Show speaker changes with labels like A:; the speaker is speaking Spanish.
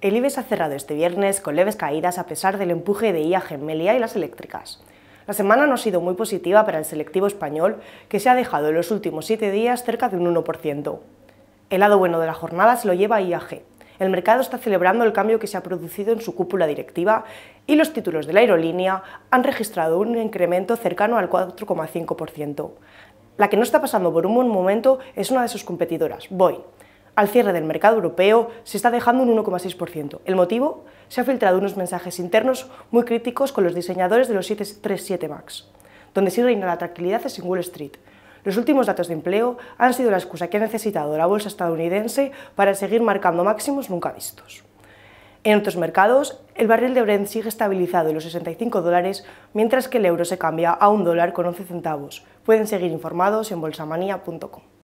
A: El IBEX ha cerrado este viernes con leves caídas a pesar del empuje de IAG Meliá y las eléctricas. La semana no ha sido muy positiva para el selectivo español, que se ha dejado en los últimos siete días cerca de un 1%. El lado bueno de la jornada se lo lleva IAG. El mercado está celebrando el cambio que se ha producido en su cúpula directiva y los títulos de la aerolínea han registrado un incremento cercano al 4,5%. La que no está pasando por un buen momento es una de sus competidoras, Boeing, al cierre del mercado europeo se está dejando un 1,6%. ¿El motivo? Se han filtrado unos mensajes internos muy críticos con los diseñadores de los 737 MAX, donde sí reina la tranquilidad de en Wall Street. Los últimos datos de empleo han sido la excusa que ha necesitado la bolsa estadounidense para seguir marcando máximos nunca vistos. En otros mercados, el barril de Brent sigue estabilizado en los 65 dólares, mientras que el euro se cambia a un dólar con 11 centavos. Pueden seguir informados en bolsamanía.com.